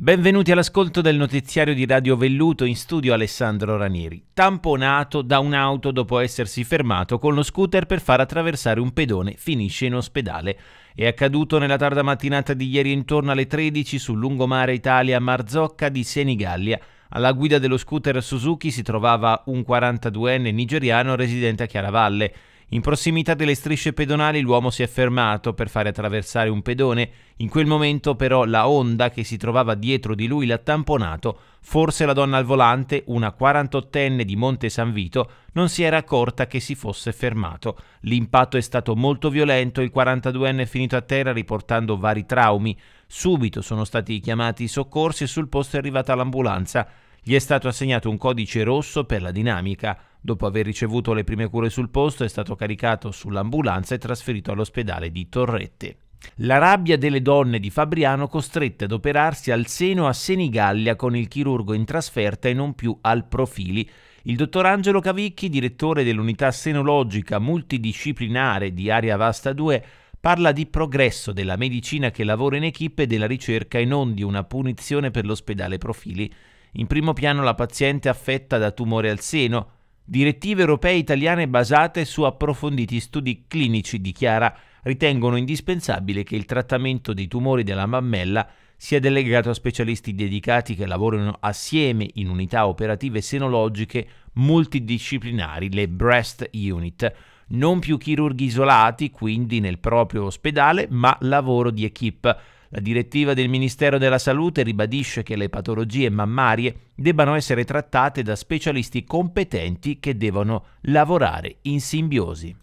Benvenuti all'ascolto del notiziario di Radio Velluto in studio Alessandro Ranieri, tamponato da un'auto dopo essersi fermato con lo scooter per far attraversare un pedone, finisce in ospedale. È accaduto nella tarda mattinata di ieri intorno alle 13 sul lungomare Italia Marzocca di Senigallia. Alla guida dello scooter Suzuki si trovava un 42enne nigeriano residente a Chiaravalle. In prossimità delle strisce pedonali l'uomo si è fermato per fare attraversare un pedone, in quel momento però la onda che si trovava dietro di lui l'ha tamponato, forse la donna al volante, una 48enne di Monte San Vito, non si era accorta che si fosse fermato. L'impatto è stato molto violento, il 42enne è finito a terra riportando vari traumi. Subito sono stati chiamati i soccorsi e sul posto è arrivata l'ambulanza. Gli è stato assegnato un codice rosso per la dinamica. Dopo aver ricevuto le prime cure sul posto è stato caricato sull'ambulanza e trasferito all'ospedale di Torrette. La rabbia delle donne di Fabriano costrette ad operarsi al seno a Senigallia con il chirurgo in trasferta e non più al profili. Il dottor Angelo Cavicchi, direttore dell'unità senologica multidisciplinare di Area Vasta 2, parla di progresso della medicina che lavora in equipe e della ricerca e non di una punizione per l'ospedale Profili. In primo piano la paziente affetta da tumore al seno, direttive europee e italiane basate su approfonditi studi clinici, dichiara, ritengono indispensabile che il trattamento dei tumori della mammella sia delegato a specialisti dedicati che lavorino assieme in unità operative senologiche multidisciplinari, le breast unit, non più chirurghi isolati quindi nel proprio ospedale, ma lavoro di equip la direttiva del Ministero della Salute ribadisce che le patologie mammarie debbano essere trattate da specialisti competenti che devono lavorare in simbiosi.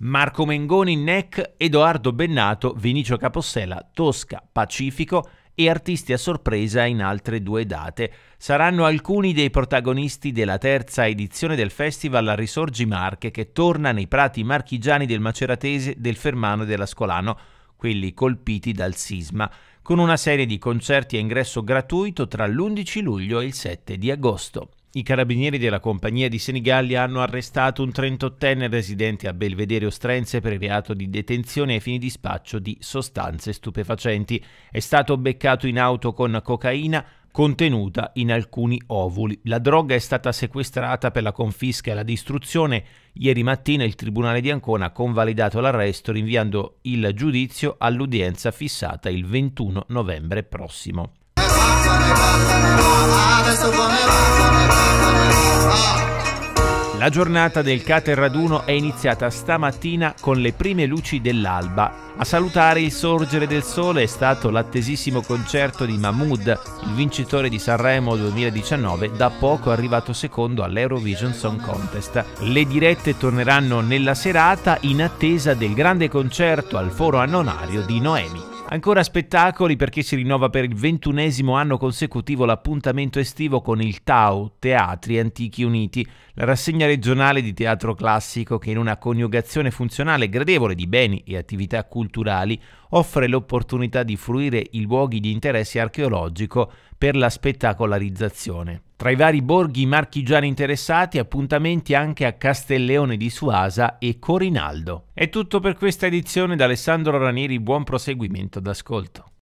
Marco Mengoni, NEC, Edoardo Bennato, Vinicio Capossella, Tosca, Pacifico e artisti a sorpresa in altre due date. Saranno alcuni dei protagonisti della terza edizione del festival Risorgi Marche che torna nei prati marchigiani del Maceratese, del Fermano e dell'Ascolano quelli colpiti dal sisma, con una serie di concerti a ingresso gratuito tra l'11 luglio e il 7 di agosto. I carabinieri della compagnia di Senigallia hanno arrestato un 38enne residente a Belvedere Ostrense per il reato di detenzione ai fini di spaccio di sostanze stupefacenti. È stato beccato in auto con cocaina, contenuta in alcuni ovuli. La droga è stata sequestrata per la confisca e la distruzione. Ieri mattina il Tribunale di Ancona ha convalidato l'arresto rinviando il giudizio all'udienza fissata il 21 novembre prossimo. La giornata del Cate Raduno è iniziata stamattina con le prime luci dell'alba. A salutare il sorgere del sole è stato l'attesissimo concerto di Mahmoud, il vincitore di Sanremo 2019, da poco arrivato secondo all'Eurovision Song Contest. Le dirette torneranno nella serata in attesa del grande concerto al Foro Annonario di Noemi. Ancora spettacoli perché si rinnova per il ventunesimo anno consecutivo l'appuntamento estivo con il TAU, Teatri Antichi Uniti, la rassegna regionale di teatro classico che in una coniugazione funzionale e gradevole di beni e attività culturali offre l'opportunità di fruire i luoghi di interesse archeologico per la spettacolarizzazione. Tra i vari borghi marchigiani interessati, appuntamenti anche a Castelleone di Suasa e Corinaldo. È tutto per questa edizione da Alessandro Ranieri, buon proseguimento d'ascolto.